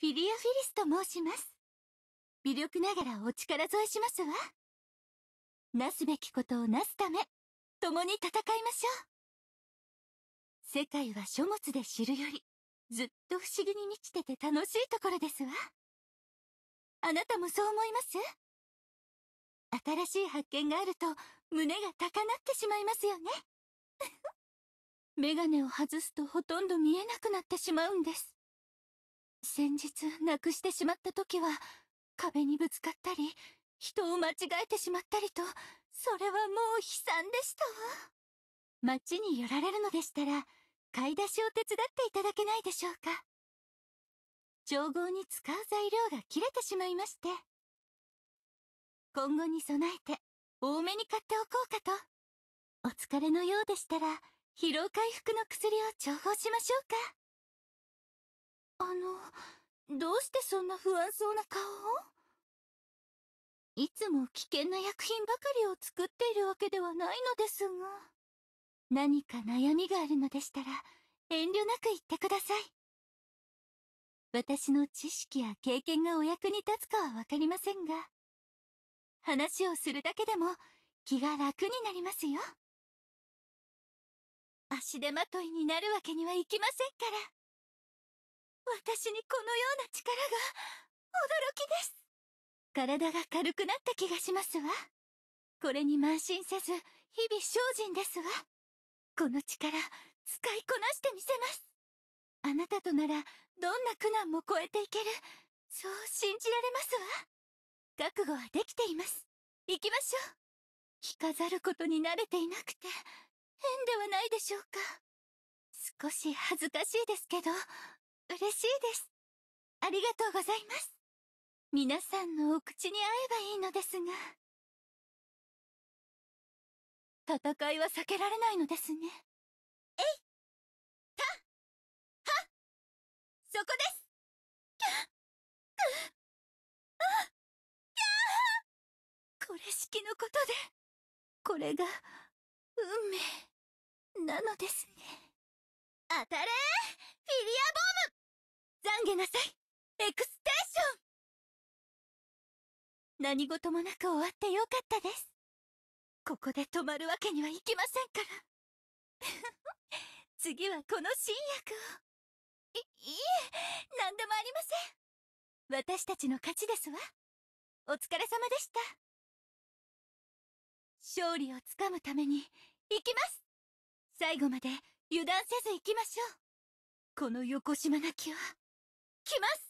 フィリア・フィリスと申します。微力ながらお力添えしますわ。なすべきことをなすため、共に戦いましょう。世界は書物で知るより、ずっと不思議に満ちてて楽しいところですわ。あなたもそう思います新しい発見があると胸が高鳴ってしまいますよね。メガネを外すとほとんど見えなくなってしまうんです。先日なくしてしまった時は、壁にぶつかったり、人を間違えてしまったりと、それはもう悲惨でしたわ。街に寄られるのでしたら、買い出しを手伝っていただけないでしょうか。調合に使う材料が切れてしまいまして。今後に備えて、多めに買っておこうかと。お疲れのようでしたら、疲労回復の薬を調合しましょうか。あの、どうしてそんな不安そうな顔をいつも危険な薬品ばかりを作っているわけではないのですが。何か悩みがあるのでしたら、遠慮なく言ってください。私の知識や経験がお役に立つかはわかりませんが、話をするだけでも気が楽になりますよ。足手まといになるわけにはいきませんから。私にこのような力が、驚きです。体が軽くなった気がしますわ。これに慢心せず、日々精進ですわ。この力、使いこなしてみせます。あなたとなら、どんな苦難も超えていける。そう信じられますわ。覚悟はできています。行きましょう。着飾ることに慣れていなくて、変ではないでしょうか。少し恥ずかしいですけど、嬉しいです。ありがとうございます。皆さんのお口に合えばいいのですが。戦いは避けられないのですね。えいたはそこですこれ式のことで、これが、運命、なのですね。当たれフィげなさいエクステーション何事もなく終わってよかったですここで止まるわけにはいきませんから 次はこの新薬をいいえ何でもありません私たちの勝ちですわお疲れ様でした勝利をつかむために行きます最後まで油断せず行きましょうこの横島しなきは来ます